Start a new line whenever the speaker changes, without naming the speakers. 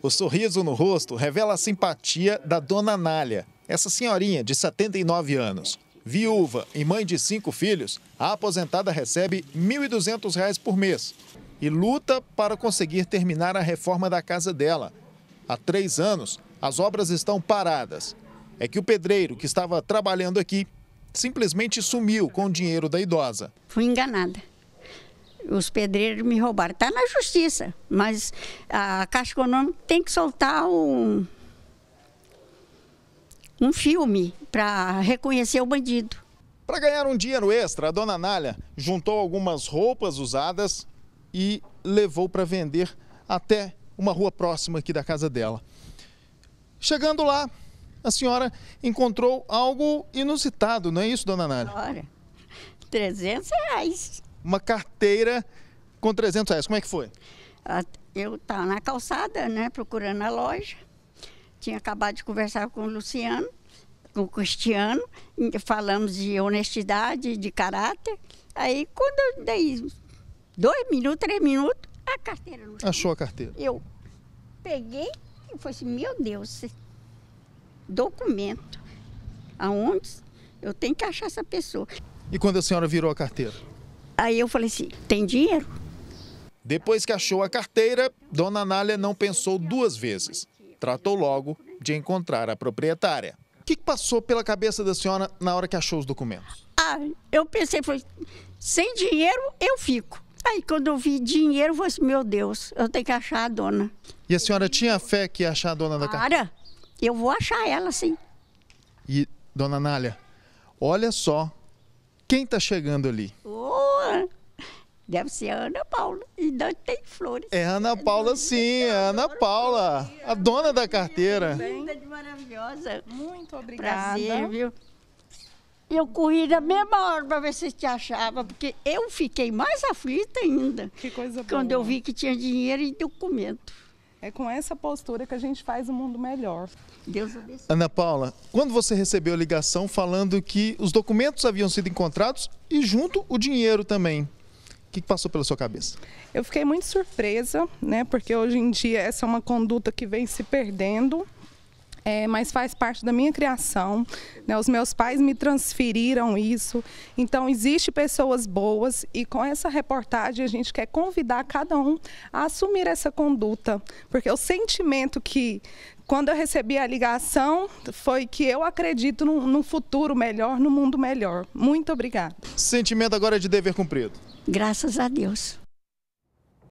O sorriso no rosto revela a simpatia da dona Nália, essa senhorinha de 79 anos. Viúva e mãe de cinco filhos, a aposentada recebe R$ 1.200 por mês e luta para conseguir terminar a reforma da casa dela. Há três anos, as obras estão paradas. É que o pedreiro que estava trabalhando aqui simplesmente sumiu com o dinheiro da idosa.
Fui enganada os pedreiros me roubaram. Está na justiça, mas a Caixa Econômica tem que soltar um, um filme
para reconhecer o bandido. Para ganhar um dinheiro extra, a dona Nália juntou algumas roupas usadas e levou para vender até uma rua próxima aqui da casa dela. Chegando lá, a senhora encontrou algo inusitado, não é isso, dona Nália? Ora,
300 reais
uma carteira com 300 reais. Como é que foi?
Ah, eu estava na calçada, né, procurando a loja. Tinha acabado de conversar com o Luciano, com o Cristiano. Falamos de honestidade, de caráter. Aí, quando eu dei dois minutos, três minutos, a
carteira no chão. Achou a carteira?
Eu peguei e falei assim, meu Deus, documento. Aonde eu tenho que achar essa pessoa.
E quando a senhora virou a carteira? Aí eu falei assim: tem dinheiro? Depois que achou a carteira, dona Nália não pensou duas vezes. Tratou logo de encontrar a proprietária. O que passou pela cabeça da senhora na hora que achou os documentos?
Ah, eu pensei, foi, sem dinheiro eu fico. Aí quando eu vi dinheiro, eu falei assim, meu Deus, eu tenho que achar a dona.
E a senhora tinha fé que ia achar a dona da carteira? Cara, eu vou achar ela, sim. E, dona Nália, olha só quem está chegando ali. Oh. Deve ser Ana Paula. E não tem flores. É Ana Paula, sim. É Ana Paula, a dona da carteira. Linda,
de maravilhosa. Muito obrigada. Prazer, viu? Eu corri na mesma hora para ver se te achava, porque eu fiquei
mais aflita ainda. Que coisa boa. Quando eu vi que tinha dinheiro e documento. É com essa postura que a gente faz o mundo melhor. Deus abençoe.
Ana Paula, quando você recebeu a ligação falando que os documentos haviam sido encontrados e junto o dinheiro também?
O que passou pela sua cabeça? Eu fiquei muito surpresa, né? Porque hoje em dia essa é uma conduta que vem se perdendo é, mas faz parte da minha criação. Né? Os meus pais me transferiram isso. Então, existe pessoas boas e com essa reportagem a gente quer convidar cada um a assumir essa conduta, porque o sentimento que quando eu recebi a ligação, foi que eu acredito num, num futuro melhor, num mundo melhor. Muito obrigada.
Sentimento agora é de dever cumprido.
Graças a Deus.